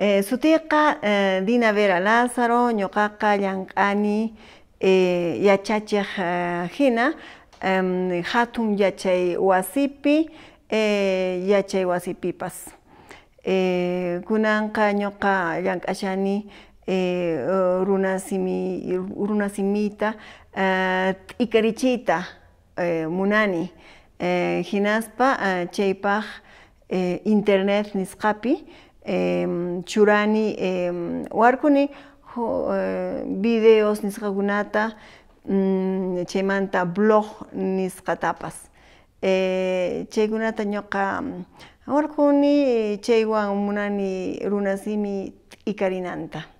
Eh, Suteka, eh, Dina Vera Lázaro, ñuqaqa llank'ani e, hina e, wasipi e, yachay wasipipas Yang runasimi, runasimita munani ginaspa cheipach internet nisqapi Em, churani warkuni em, eh, videos nisqakunata mm, chemanta blog nisqatapas eh, chaykunata ñoqa warkuni mm, eh, chaywan munani runasimi ikarinanta.